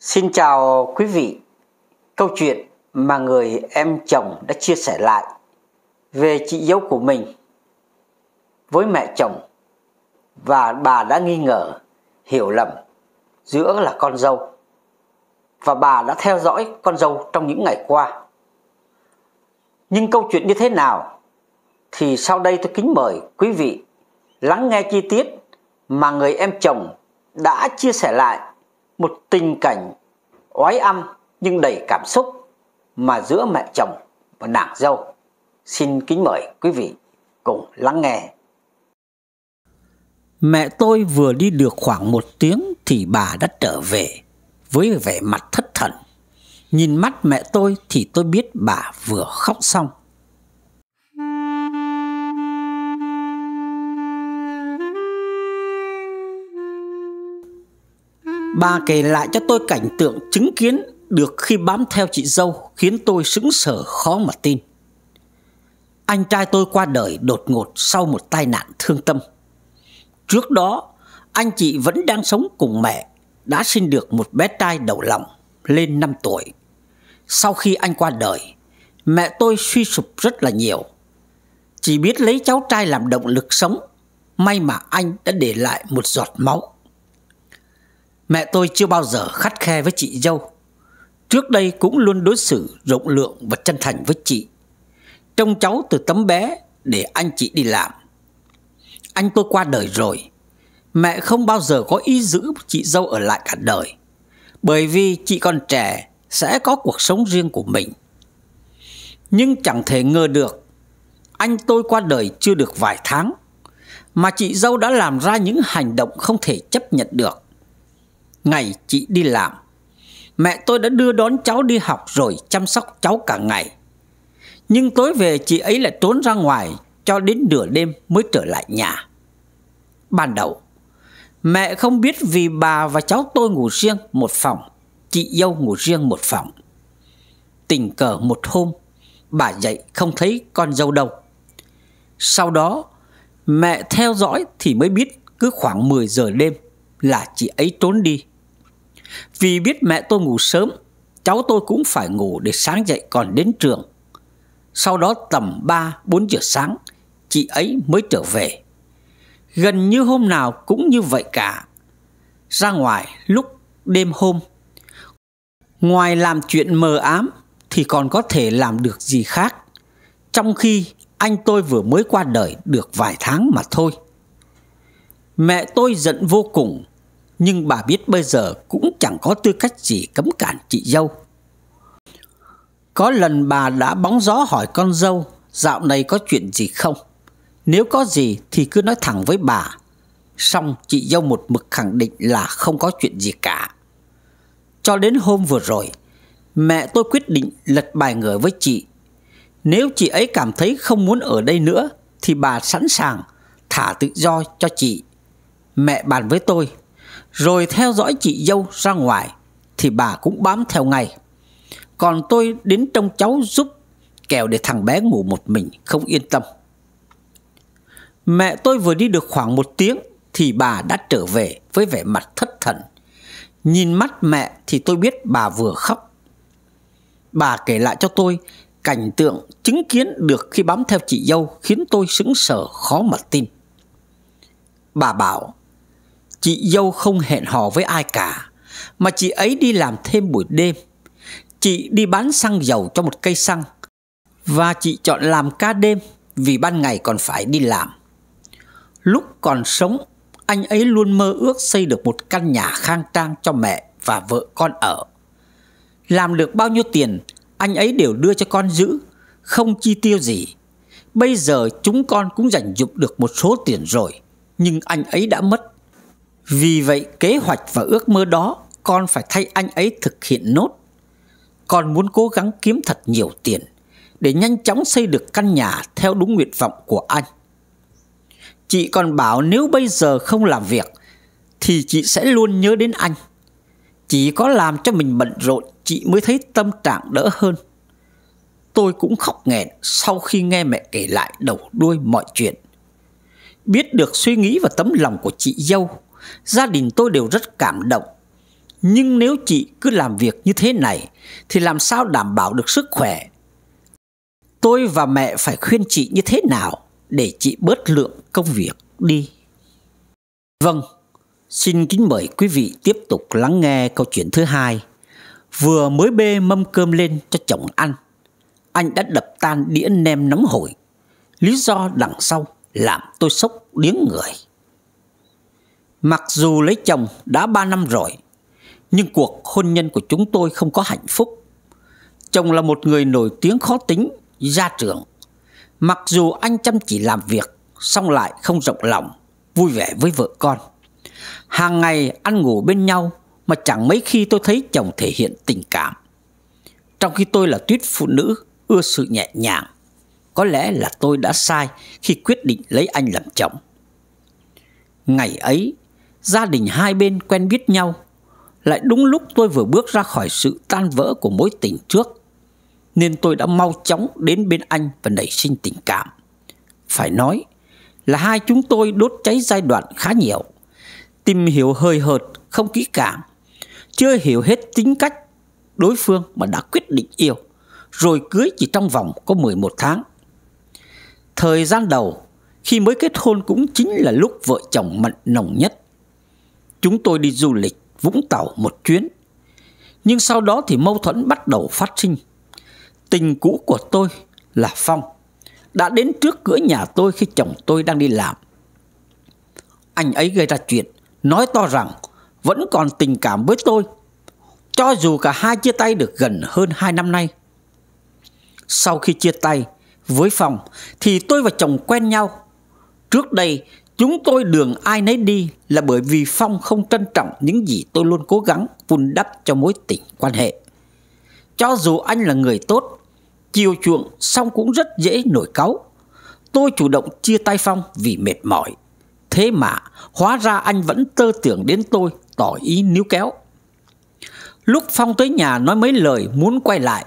Xin chào quý vị. Câu chuyện mà người em chồng đã chia sẻ lại về chị dâu của mình với mẹ chồng và bà đã nghi ngờ hiểu lầm giữa là con dâu và bà đã theo dõi con dâu trong những ngày qua. Nhưng câu chuyện như thế nào thì sau đây tôi kính mời quý vị lắng nghe chi tiết mà người em chồng đã chia sẻ lại một tình cảnh oái âm nhưng đầy cảm xúc mà giữa mẹ chồng và nàng dâu. Xin kính mời quý vị cùng lắng nghe. Mẹ tôi vừa đi được khoảng một tiếng thì bà đã trở về với vẻ mặt thất thần. Nhìn mắt mẹ tôi thì tôi biết bà vừa khóc xong. Bà kể lại cho tôi cảnh tượng chứng kiến được khi bám theo chị dâu khiến tôi sững sờ khó mà tin. Anh trai tôi qua đời đột ngột sau một tai nạn thương tâm. Trước đó, anh chị vẫn đang sống cùng mẹ, đã sinh được một bé trai đầu lòng lên 5 tuổi. Sau khi anh qua đời, mẹ tôi suy sụp rất là nhiều. Chỉ biết lấy cháu trai làm động lực sống, may mà anh đã để lại một giọt máu Mẹ tôi chưa bao giờ khắt khe với chị dâu Trước đây cũng luôn đối xử rộng lượng và chân thành với chị Trông cháu từ tấm bé để anh chị đi làm Anh tôi qua đời rồi Mẹ không bao giờ có ý giữ chị dâu ở lại cả đời Bởi vì chị còn trẻ sẽ có cuộc sống riêng của mình Nhưng chẳng thể ngờ được Anh tôi qua đời chưa được vài tháng Mà chị dâu đã làm ra những hành động không thể chấp nhận được ngày chị đi làm. Mẹ tôi đã đưa đón cháu đi học rồi chăm sóc cháu cả ngày. Nhưng tối về chị ấy lại trốn ra ngoài cho đến nửa đêm mới trở lại nhà. Ban đầu, mẹ không biết vì bà và cháu tôi ngủ riêng một phòng, chị dâu ngủ riêng một phòng. Tình cờ một hôm, bà dậy không thấy con dâu đâu. Sau đó, mẹ theo dõi thì mới biết cứ khoảng 10 giờ đêm là chị ấy trốn đi vì biết mẹ tôi ngủ sớm, cháu tôi cũng phải ngủ để sáng dậy còn đến trường. Sau đó tầm 3-4 giờ sáng, chị ấy mới trở về. Gần như hôm nào cũng như vậy cả. Ra ngoài lúc đêm hôm, ngoài làm chuyện mờ ám thì còn có thể làm được gì khác. Trong khi anh tôi vừa mới qua đời được vài tháng mà thôi. Mẹ tôi giận vô cùng nhưng bà biết bây giờ cũng chẳng có tư cách gì cấm cản chị dâu. Có lần bà đã bóng gió hỏi con dâu dạo này có chuyện gì không? Nếu có gì thì cứ nói thẳng với bà. Xong chị dâu một mực khẳng định là không có chuyện gì cả. Cho đến hôm vừa rồi, mẹ tôi quyết định lật bài ngửa với chị. Nếu chị ấy cảm thấy không muốn ở đây nữa thì bà sẵn sàng thả tự do cho chị. Mẹ bàn với tôi rồi theo dõi chị dâu ra ngoài thì bà cũng bám theo ngay. Còn tôi đến trông cháu giúp kèo để thằng bé ngủ một mình không yên tâm. Mẹ tôi vừa đi được khoảng một tiếng thì bà đã trở về với vẻ mặt thất thần. Nhìn mắt mẹ thì tôi biết bà vừa khóc. Bà kể lại cho tôi cảnh tượng chứng kiến được khi bám theo chị dâu khiến tôi sững sờ khó mà tin. Bà bảo chị dâu không hẹn hò với ai cả mà chị ấy đi làm thêm buổi đêm chị đi bán xăng dầu cho một cây xăng và chị chọn làm ca đêm vì ban ngày còn phải đi làm lúc còn sống anh ấy luôn mơ ước xây được một căn nhà khang trang cho mẹ và vợ con ở làm được bao nhiêu tiền anh ấy đều đưa cho con giữ không chi tiêu gì bây giờ chúng con cũng dành dụng được một số tiền rồi nhưng anh ấy đã mất vì vậy kế hoạch và ước mơ đó con phải thay anh ấy thực hiện nốt. Con muốn cố gắng kiếm thật nhiều tiền để nhanh chóng xây được căn nhà theo đúng nguyện vọng của anh. Chị còn bảo nếu bây giờ không làm việc thì chị sẽ luôn nhớ đến anh. Chỉ có làm cho mình bận rộn chị mới thấy tâm trạng đỡ hơn. Tôi cũng khóc nghẹn sau khi nghe mẹ kể lại đầu đuôi mọi chuyện. Biết được suy nghĩ và tấm lòng của chị dâu gia đình tôi đều rất cảm động. Nhưng nếu chị cứ làm việc như thế này thì làm sao đảm bảo được sức khỏe? Tôi và mẹ phải khuyên chị như thế nào để chị bớt lượng công việc đi. Vâng, xin kính mời quý vị tiếp tục lắng nghe câu chuyện thứ hai. Vừa mới bê mâm cơm lên cho chồng ăn, anh đã đập tan đĩa nem nóng hổi. Lý do đằng sau làm tôi sốc điếng người. Mặc dù lấy chồng đã 3 năm rồi, nhưng cuộc hôn nhân của chúng tôi không có hạnh phúc. Chồng là một người nổi tiếng khó tính, gia trưởng. Mặc dù anh chăm chỉ làm việc, song lại không rộng lòng, vui vẻ với vợ con. Hàng ngày ăn ngủ bên nhau mà chẳng mấy khi tôi thấy chồng thể hiện tình cảm. Trong khi tôi là tuyết phụ nữ, ưa sự nhẹ nhàng. Có lẽ là tôi đã sai khi quyết định lấy anh làm chồng. Ngày ấy, gia đình hai bên quen biết nhau lại đúng lúc tôi vừa bước ra khỏi sự tan vỡ của mối tình trước nên tôi đã mau chóng đến bên anh và nảy sinh tình cảm phải nói là hai chúng tôi đốt cháy giai đoạn khá nhiều tìm hiểu hơi hợt không kỹ càng chưa hiểu hết tính cách đối phương mà đã quyết định yêu rồi cưới chỉ trong vòng có 11 tháng thời gian đầu khi mới kết hôn cũng chính là lúc vợ chồng mặn nồng nhất chúng tôi đi du lịch Vũng Tàu một chuyến. Nhưng sau đó thì mâu thuẫn bắt đầu phát sinh. Tình cũ của tôi là Phong đã đến trước cửa nhà tôi khi chồng tôi đang đi làm. Anh ấy gây ra chuyện, nói to rằng vẫn còn tình cảm với tôi, cho dù cả hai chia tay được gần hơn hai năm nay. Sau khi chia tay với Phong thì tôi và chồng quen nhau. Trước đây Chúng tôi đường ai nấy đi là bởi vì Phong không trân trọng những gì tôi luôn cố gắng vun đắp cho mối tình quan hệ. Cho dù anh là người tốt, chiều chuộng xong cũng rất dễ nổi cáu. Tôi chủ động chia tay Phong vì mệt mỏi. Thế mà hóa ra anh vẫn tơ tưởng đến tôi tỏ ý níu kéo. Lúc Phong tới nhà nói mấy lời muốn quay lại,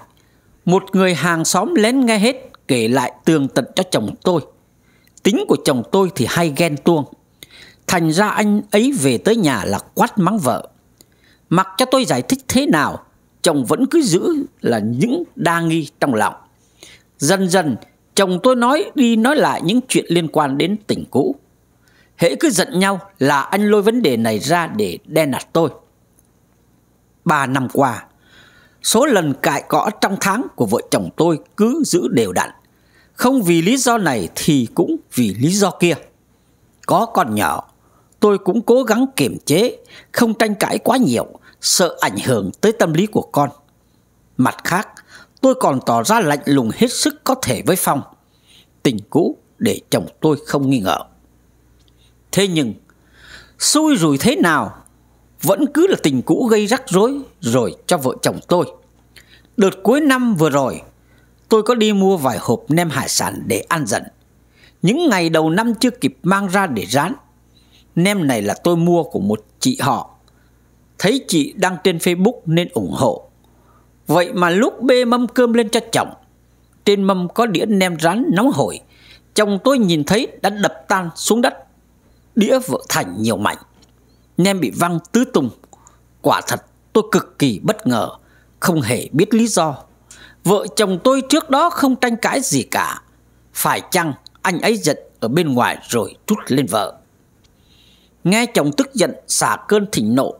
một người hàng xóm lén nghe hết kể lại tường tận cho chồng tôi Tính của chồng tôi thì hay ghen tuông Thành ra anh ấy về tới nhà là quát mắng vợ Mặc cho tôi giải thích thế nào Chồng vẫn cứ giữ là những đa nghi trong lòng Dần dần chồng tôi nói đi nói lại những chuyện liên quan đến tình cũ Hễ cứ giận nhau là anh lôi vấn đề này ra để đe nạt tôi Ba năm qua Số lần cãi cọ trong tháng của vợ chồng tôi cứ giữ đều đặn không vì lý do này thì cũng vì lý do kia. Có con nhỏ, tôi cũng cố gắng kiềm chế, không tranh cãi quá nhiều, sợ ảnh hưởng tới tâm lý của con. Mặt khác, tôi còn tỏ ra lạnh lùng hết sức có thể với Phong. Tình cũ để chồng tôi không nghi ngờ. Thế nhưng, xui rủi thế nào, vẫn cứ là tình cũ gây rắc rối rồi cho vợ chồng tôi. Đợt cuối năm vừa rồi, tôi có đi mua vài hộp nem hải sản để ăn dần. Những ngày đầu năm chưa kịp mang ra để rán. Nem này là tôi mua của một chị họ. Thấy chị đăng trên Facebook nên ủng hộ. Vậy mà lúc bê mâm cơm lên cho chồng, trên mâm có đĩa nem rán nóng hổi. Chồng tôi nhìn thấy đã đập tan xuống đất. Đĩa vỡ thành nhiều mảnh. Nem bị văng tứ tung. Quả thật tôi cực kỳ bất ngờ, không hề biết lý do Vợ chồng tôi trước đó không tranh cãi gì cả Phải chăng anh ấy giận ở bên ngoài rồi trút lên vợ Nghe chồng tức giận xả cơn thịnh nộ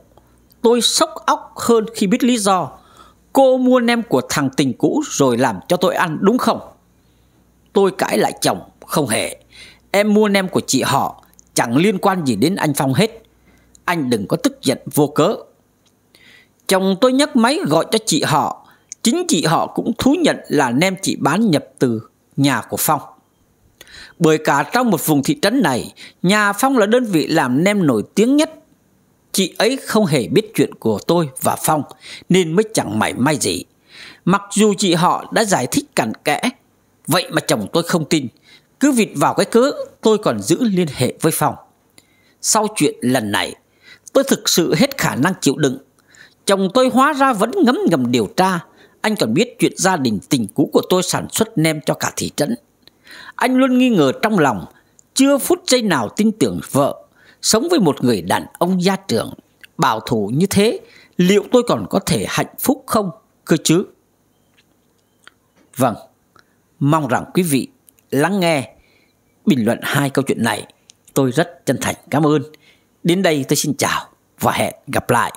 Tôi sốc óc hơn khi biết lý do Cô mua nem của thằng tình cũ rồi làm cho tôi ăn đúng không? Tôi cãi lại chồng Không hề Em mua nem của chị họ Chẳng liên quan gì đến anh Phong hết Anh đừng có tức giận vô cớ Chồng tôi nhấc máy gọi cho chị họ chính chị họ cũng thú nhận là nem chị bán nhập từ nhà của Phong. Bởi cả trong một vùng thị trấn này, nhà Phong là đơn vị làm nem nổi tiếng nhất. Chị ấy không hề biết chuyện của tôi và Phong nên mới chẳng mảy may gì. Mặc dù chị họ đã giải thích cặn kẽ, vậy mà chồng tôi không tin. Cứ vịt vào cái cớ tôi còn giữ liên hệ với Phong. Sau chuyện lần này, tôi thực sự hết khả năng chịu đựng. Chồng tôi hóa ra vẫn ngấm ngầm điều tra anh còn biết chuyện gia đình tình cũ của tôi sản xuất nem cho cả thị trấn. Anh luôn nghi ngờ trong lòng, chưa phút giây nào tin tưởng vợ, sống với một người đàn ông gia trưởng, bảo thủ như thế, liệu tôi còn có thể hạnh phúc không cơ chứ? Vâng, mong rằng quý vị lắng nghe bình luận hai câu chuyện này. Tôi rất chân thành cảm ơn. Đến đây tôi xin chào và hẹn gặp lại.